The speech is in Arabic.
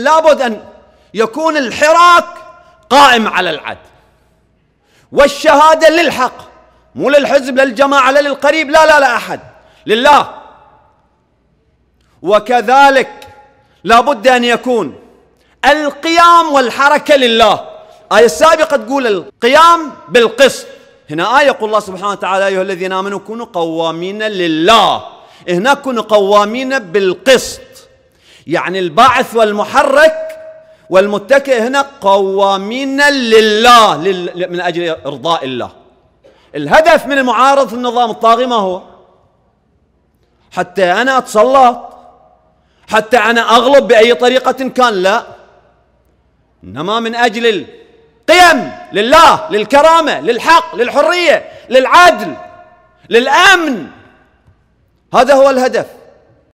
لابد أن يكون الحراك قائم على العدل والشهادة للحق مو للحزب للجماعة للقريب لا لا لا أحد لله وكذلك لابد أن يكون القيام والحركة لله آية السابقة تقول القيام بالقسط هنا آية يقول الله سبحانه وتعالى أيها الذين آمنوا كونوا قوامين لله هنا كونوا قوامين بالقسط يعني الباعث والمحرك والمتكئ هنا قوامين لله من أجل إرضاء الله الهدف من المعارض في النظام الطاغي ما هو حتى أنا أتسلط حتى أنا أغلب بأي طريقة كان لا إنما من أجل القيم لله للكرامة للحق للحرية للعدل للأمن هذا هو الهدف